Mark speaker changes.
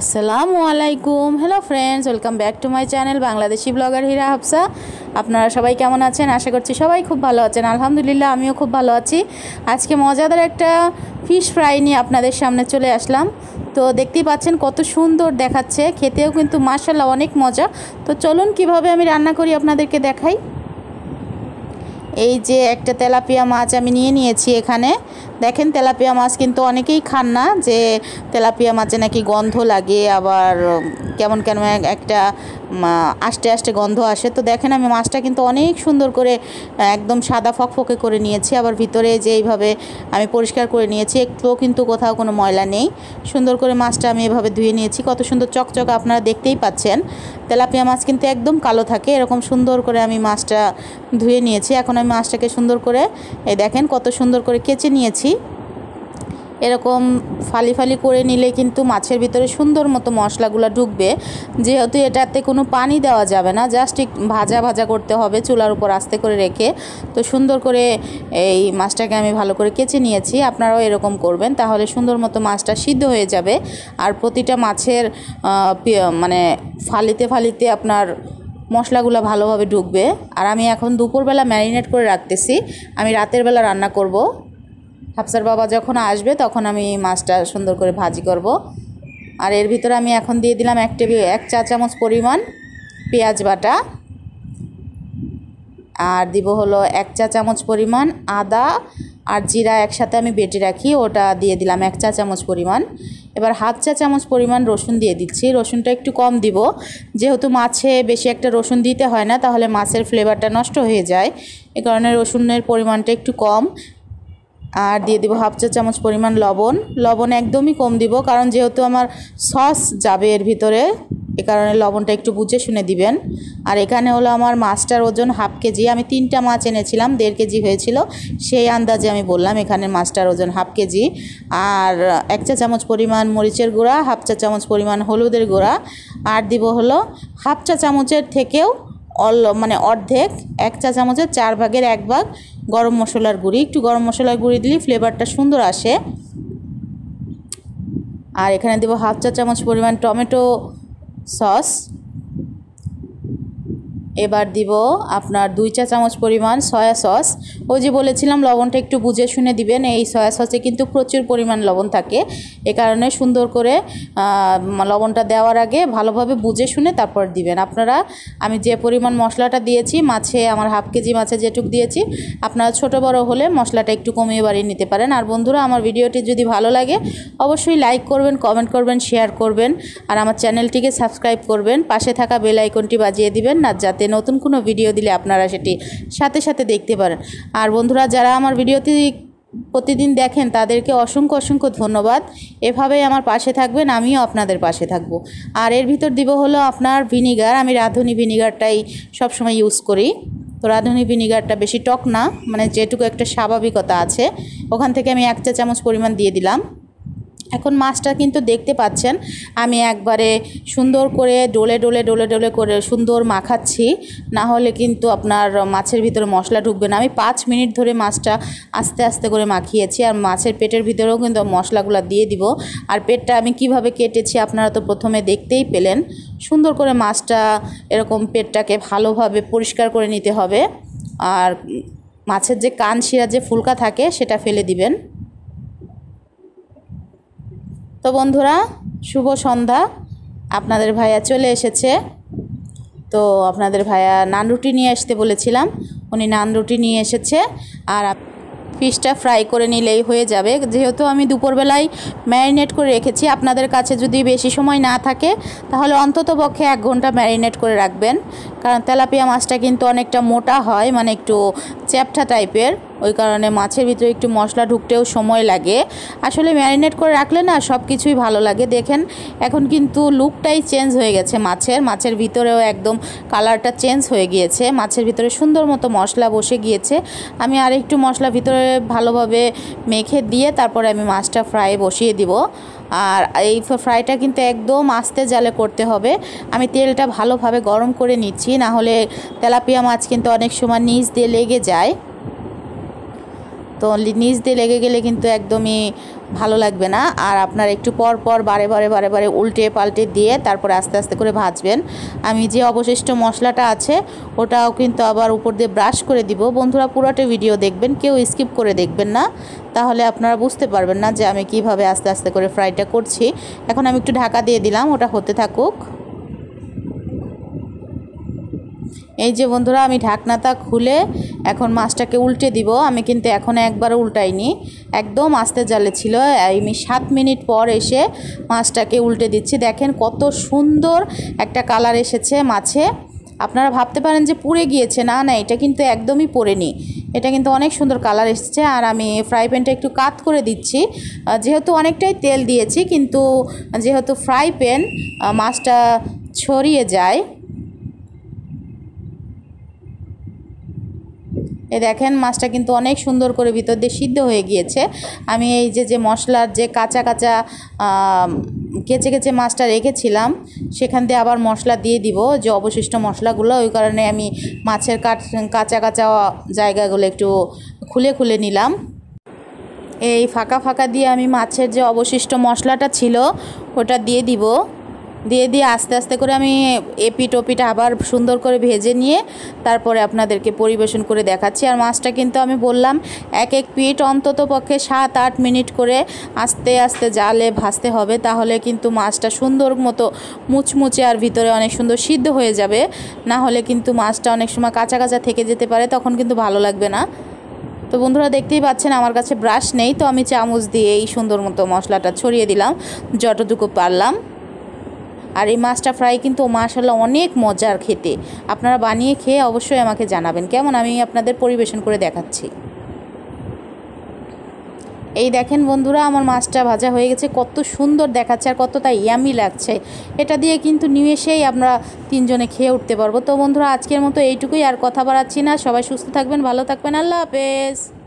Speaker 1: আসসালামু আলাইকুম hello friends welcome back to my channel Bangladeshi blogger Hira Hafsa আপনারা সবাই কেমন আছেন আশা করছি সবাই খুব ভালো আছেন আলহামদুলিল্লাহ আমিও খুব ভালো আছি আজকে মজাদার একটা ফিশ ফ্রাই নিয়ে আপনাদের সামনে চলে আসলাম তো দেখতেই পাচ্ছেন কত সুন্দর দেখাচ্ছে খেতেও কিন্তু মাসাল্লাহ অনেক মজা তো চলুন কিভাবে আমি রান্না করি আপনাদেরকে দেখাই এই যে একটা তেলাপিয়া মাছ আমি নিয়ে নিয়েছি এখানে দেখেন তেলাপিয়া মাছ কিন্তু অনেকেই খান না যে তেলাপিয়া মাছে নাকি গন্ধ লাগে আবার কেমন কেন একটা আস্তে আস্তে গন্ধ আসে তো দেখেন আমি মাছটা কিন্তু অনেক সুন্দর করে একদম সাদা ফকফকে করে নিয়েছি আবার ভিতরে যে এইভাবে আমি পরিষ্কার করে নিয়েছি একটুও কিন্তু কোথাও কোনো ময়লা নেই সুন্দর করে মাছটা আমি এভাবে ধুয়ে নিয়েছি কত সুন্দর চকচক আপনারা দেখতেই পাচ্ছেন তেলাপিয়া মাছ কিন্তু একদম কালো থাকে এরকম সুন্দর করে আমি মাছটা ধুয়ে নিয়েছি এখন আমি মাছটাকে সুন্দর করে এই দেখেন কত সুন্দর করে কেচে নিয়েছি এরকম ফালি ফালি করে নিলে কিন্তু মাছের ভিতরে সুন্দর মতো মশলাগুলো ঢুকবে যেহেতু এটাতে কোনো পানি দেওয়া যাবে না জাস্ট ভাজা ভাজা করতে হবে চুলার উপর আস্তে করে রেখে তো সুন্দর করে এই মাছটাকে আমি ভালো করে কেচে নিয়েছি আপনারাও এরকম করবেন তাহলে সুন্দর মতো মাছটা সিদ্ধ হয়ে যাবে আর প্রতিটা মাছের মানে ফালিতে ফালিতে আপনার মশলাগুলো ভালোভাবে ঢুকবে আর আমি এখন দুপুরবেলা ম্যারিনেট করে রাখতেছি আমি রাতের বেলা রান্না করব হাফসার বাবা যখন আসবে তখন আমি মাছটা সুন্দর করে ভাজি করব। আর এর ভিতরে আমি এখন দিয়ে দিলাম এক টেবিল এক চা চামচ পরিমাণ পেঁয়াজ বাটা আর দিব হলো এক চা চামচ পরিমাণ আদা আর জিরা একসাথে আমি বেটে রাখি ওটা দিয়ে দিলাম এক চা চামচ পরিমাণ এবার হাফ চা চামচ পরিমাণ রসুন দিয়ে দিচ্ছি রসুনটা একটু কম দিব যেহেতু মাছে বেশি একটা রসুন দিতে হয় না তাহলে মাছের ফ্লেভারটা নষ্ট হয়ে যায় এ কারণে রসুনের পরিমাণটা একটু কম আর দিয়ে দিব হাফ চা চামচ পরিমাণ লবণ লবণ একদমই কম দিব কারণ যেহেতু আমার সস যাবে এর ভিতরে এ কারণে লবণটা একটু বুঝে শুনে দিবেন আর এখানে হলো আমার মাছটার ওজন হাফ কেজি আমি তিনটা মাছ এনেছিলাম দেড় কেজি হয়েছিল সেই আন্দাজে আমি বললাম এখানে মাছটার ওজন হাফ কেজি আর এক চা চামচ পরিমাণ মরিচের গুঁড়া হাফ চা চামচ পরিমাণ হলুদের গুঁড়া আর দিব হলো হাফ চা চামচের থেকেও অল মানে অর্ধেক এক চা চামচের চার ভাগের এক ভাগ গরম মশলার গুঁড়ি একটু গরম মশলার গুঁড়ি দিলে ফ্লেভারটা সুন্দর আসে আর এখানে দেবো হাফ চা চামচ পরিমাণ টমেটো সস এবার দিব আপনার দুই চা চামচ পরিমাণ সয়া সস ও যে বলেছিলাম লবণটা একটু বুঝে শুনে দিবেন এই সয়া সসে কিন্তু প্রচুর পরিমাণ লবণ থাকে এ কারণে সুন্দর করে লবণটা দেওয়ার আগে ভালোভাবে বুঝে শুনে তারপর দিবেন আপনারা আমি যে পরিমাণ মশলাটা দিয়েছি মাছে আমার হাফ কেজি মাছে যেটুক দিয়েছি আপনারা ছোট বড় হলে মশলাটা একটু কমিয়ে বাড়িয়ে নিতে পারেন আর বন্ধুরা আমার ভিডিওটি যদি ভালো লাগে অবশ্যই লাইক করবেন কমেন্ট করবেন শেয়ার করবেন আর আমার চ্যানেলটিকে সাবস্ক্রাইব করবেন পাশে থাকা বেল আইকনটি বাজিয়ে দিবেন না যাতে সাথে নতুন কোনো ভিডিও দিলে আপনারা সেটি সাথে সাথে দেখতে পারেন আর বন্ধুরা যারা আমার ভিডিওতে প্রতিদিন দেখেন তাদেরকে অসংখ্য অসংখ্য ধন্যবাদ এভাবেই আমার পাশে থাকবেন আমিও আপনাদের পাশে থাকব আর এর ভিতর দিব হলো আপনার ভিনিগার আমি রাঁধুনি ভিনিগারটাই সবসময় ইউজ করি তো রাঁধুনি ভিনিগারটা বেশি টক না মানে যেটুকু একটা স্বাভাবিকতা আছে ওখান থেকে আমি এক চা চামচ পরিমাণ দিয়ে দিলাম এখন মাছটা কিন্তু দেখতে পাচ্ছেন আমি একবারে সুন্দর করে ডোলে ডোলে ডোলে ডোলে করে সুন্দর মাখাচ্ছি না হলে কিন্তু আপনার মাছের ভিতরে মশলা ঢুকবে না আমি পাঁচ মিনিট ধরে মাছটা আস্তে আস্তে করে মাখিয়েছি আর মাছের পেটের ভিতরেও কিন্তু মশলাগুলো দিয়ে দিব আর পেটটা আমি কিভাবে কেটেছি আপনারা তো প্রথমে দেখতেই পেলেন সুন্দর করে মাছটা এরকম পেটটাকে ভালোভাবে পরিষ্কার করে নিতে হবে আর মাছের যে কান শিরা যে ফুলকা থাকে সেটা ফেলে দিবেন তো বন্ধুরা শুভ সন্ধ্যা আপনাদের ভাইয়া চলে এসেছে তো আপনাদের ভাইয়া নান রুটি নিয়ে আসতে বলেছিলাম উনি নান রুটি নিয়ে এসেছে আর ফিশটা ফ্রাই করে নিলেই হয়ে যাবে যেহেতু আমি দুপুরবেলায় ম্যারিনেট করে রেখেছি আপনাদের কাছে যদি বেশি সময় না থাকে তাহলে অন্তত পক্ষে এক ঘন্টা ম্যারিনেট করে রাখবেন কারণ তেলাপিয়া মাছটা কিন্তু অনেকটা মোটা হয় মানে একটু চ্যাপটা টাইপের ওই কারণে মাছের ভিতরে একটু মশলা ঢুকতেও সময় লাগে আসলে ম্যারিনেট করে রাখলে না সব কিছুই ভালো লাগে দেখেন এখন কিন্তু লুকটাই চেঞ্জ হয়ে গেছে মাছের মাছের ভিতরেও একদম কালারটা চেঞ্জ হয়ে গিয়েছে মাছের ভিতরে সুন্দর মতো মশলা বসে গিয়েছে আমি আর একটু মশলা ভিতরে ভালোভাবে মেখে দিয়ে তারপরে আমি মাছটা ফ্রাই বসিয়ে দিব আর এই ফ্রাইটা কিন্তু একদম আস্তে জালে করতে হবে আমি তেলটা ভালোভাবে গরম করে নিচ্ছি না হলে তেলাপিয়া মাছ কিন্তু অনেক সময় নিচ দিয়ে লেগে যায় তো নিচ দিয়ে লেগে গেলে কিন্তু একদমই ভালো লাগবে না আর আপনার একটু পর পর বারে বারে বারে বারে উল্টে পাল্টে দিয়ে তারপরে আস্তে আস্তে করে ভাজবেন আমি যে অবশিষ্ট মশলাটা আছে ওটাও কিন্তু আবার উপর দিয়ে ব্রাশ করে দিব বন্ধুরা পুরোটা ভিডিও দেখবেন কেউ স্কিপ করে দেখবেন না তাহলে আপনারা বুঝতে পারবেন না যে আমি কিভাবে আস্তে আস্তে করে ফ্রাইটা করছি এখন আমি একটু ঢাকা দিয়ে দিলাম ওটা হতে থাকুক এই যে বন্ধুরা আমি ঢাকনাটা খুলে এখন মাছটাকে উল্টে দিব আমি কিন্তু এখন একবার উল্টাইনি একদম আস্তে জালে ছিল আমি সাত মিনিট পর এসে মাছটাকে উল্টে দিচ্ছি দেখেন কত সুন্দর একটা কালার এসেছে মাছে আপনারা ভাবতে পারেন যে পুড়ে গিয়েছে না না এটা কিন্তু একদমই পড়েনি এটা কিন্তু অনেক সুন্দর কালার এসেছে আর আমি ফ্রাই প্যানটা একটু কাত করে দিচ্ছি যেহেতু অনেকটাই তেল দিয়েছি কিন্তু যেহেতু ফ্রাই প্যান মাছটা ছড়িয়ে যায় এ দেখেন মাছটা কিন্তু অনেক সুন্দর করে ভিতর দিয়ে সিদ্ধ হয়ে গিয়েছে আমি এই যে যে মশলার যে কাঁচা কাঁচা কেচে কেচে মাছটা রেখেছিলাম সেখান দিয়ে আবার মশলা দিয়ে দিব যে অবশিষ্ট মশলাগুলো ওই কারণে আমি মাছের কাঁচা কাঁচা জায়গাগুলো একটু খুলে খুলে নিলাম এই ফাঁকা ফাঁকা দিয়ে আমি মাছের যে অবশিষ্ট মশলাটা ছিল ওটা দিয়ে দিব দিয়ে দিয়ে আস্তে আস্তে করে আমি এপি টপিটা আবার সুন্দর করে ভেজে নিয়ে তারপরে আপনাদেরকে পরিবেশন করে দেখাচ্ছি আর মাছটা কিন্তু আমি বললাম এক এক পিট অন্তত পক্ষে সাত আট মিনিট করে আস্তে আস্তে জালে ভাজতে হবে তাহলে কিন্তু মাছটা সুন্দর মতো মুচমুচে আর ভিতরে অনেক সুন্দর সিদ্ধ হয়ে যাবে না হলে কিন্তু মাছটা অনেক সময় কাঁচা কাঁচা থেকে যেতে পারে তখন কিন্তু ভালো লাগবে না তো বন্ধুরা দেখতেই পাচ্ছেন আমার কাছে ব্রাশ নেই তো আমি চামচ দিয়ে এই সুন্দর মতো মশলাটা ছড়িয়ে দিলাম যতটুকু পারলাম আর এই মাছটা ফ্রাই কিন্তু মাশাল্লাহ অনেক মজার খেতে আপনারা বানিয়ে খেয়ে অবশ্যই আমাকে জানাবেন কেমন আমি আপনাদের পরিবেশন করে দেখাচ্ছি এই দেখেন বন্ধুরা আমার মাছটা ভাজা হয়ে গেছে কত সুন্দর দেখাচ্ছে আর কতটা ইয়ামি লাগছে এটা দিয়ে কিন্তু নিমেষেই আমরা তিনজনে খেয়ে উঠতে পারবো তো বন্ধুরা আজকের মতো এইটুকুই আর কথা বাড়াচ্ছি না সবাই সুস্থ থাকবেন ভালো থাকবেন আল্লাহ হাফেজ